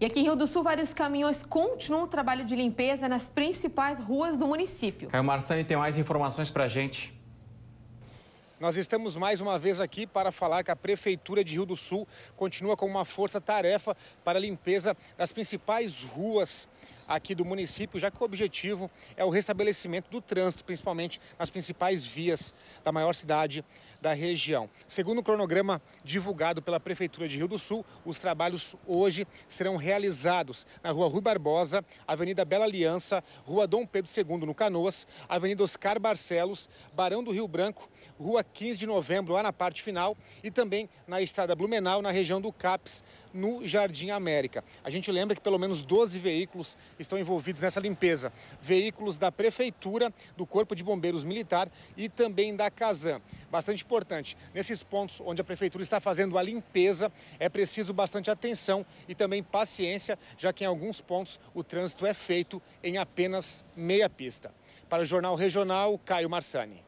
E aqui em Rio do Sul, vários caminhões continuam o trabalho de limpeza nas principais ruas do município. Caio Marçani tem mais informações para a gente. Nós estamos mais uma vez aqui para falar que a Prefeitura de Rio do Sul continua com uma força-tarefa para a limpeza das principais ruas aqui do município, já que o objetivo é o restabelecimento do trânsito, principalmente nas principais vias da maior cidade da região. Segundo o cronograma divulgado pela Prefeitura de Rio do Sul, os trabalhos hoje serão realizados na Rua Rui Barbosa, Avenida Bela Aliança, Rua Dom Pedro II, no Canoas, Avenida Oscar Barcelos, Barão do Rio Branco, Rua 15 de Novembro, lá na parte final, e também na Estrada Blumenau, na região do CAPS, no Jardim América. A gente lembra que pelo menos 12 veículos estão envolvidos nessa limpeza. Veículos da Prefeitura, do Corpo de Bombeiros Militar e também da Casam bastante importante. Nesses pontos onde a prefeitura está fazendo a limpeza, é preciso bastante atenção e também paciência, já que em alguns pontos o trânsito é feito em apenas meia pista. Para o Jornal Regional, Caio Marsani.